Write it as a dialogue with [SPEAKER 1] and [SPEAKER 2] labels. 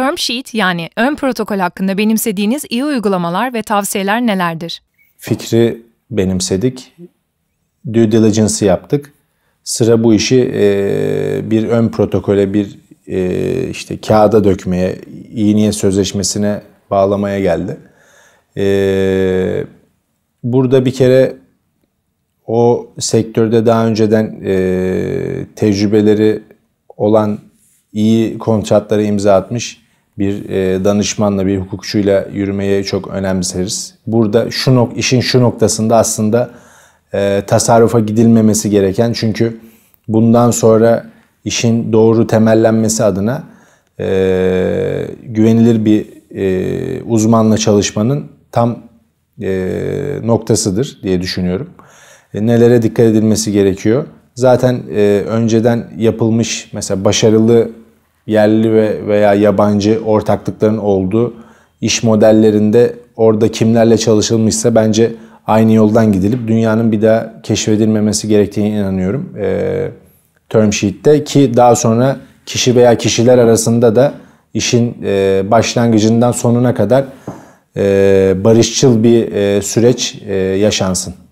[SPEAKER 1] term sheet yani ön protokol hakkında benimsediğiniz iyi uygulamalar ve tavsiyeler nelerdir? Fikri benimsedik, due diligence'ı yaptık. Sıra bu işi e, bir ön protokole, bir e, işte kağıda dökmeye, iyi niyet sözleşmesine bağlamaya geldi. E, burada bir kere o sektörde daha önceden e, tecrübeleri olan iyi kontratları imza atmış bir e, danışmanla, bir hukukçuyla yürümeye çok önemseriz. Burada şu nok işin şu noktasında aslında e, tasarrufa gidilmemesi gereken çünkü bundan sonra işin doğru temellenmesi adına e, güvenilir bir e, uzmanla çalışmanın tam e, noktasıdır diye düşünüyorum. E, nelere dikkat edilmesi gerekiyor? Zaten e, önceden yapılmış mesela başarılı yerli ve veya yabancı ortaklıkların olduğu iş modellerinde orada kimlerle çalışılmışsa bence aynı yoldan gidilip dünyanın bir daha keşfedilmemesi gerektiğine inanıyorum. E, term sheet'te ki daha sonra kişi veya kişiler arasında da işin e, başlangıcından sonuna kadar e, barışçıl bir e, süreç e, yaşansın.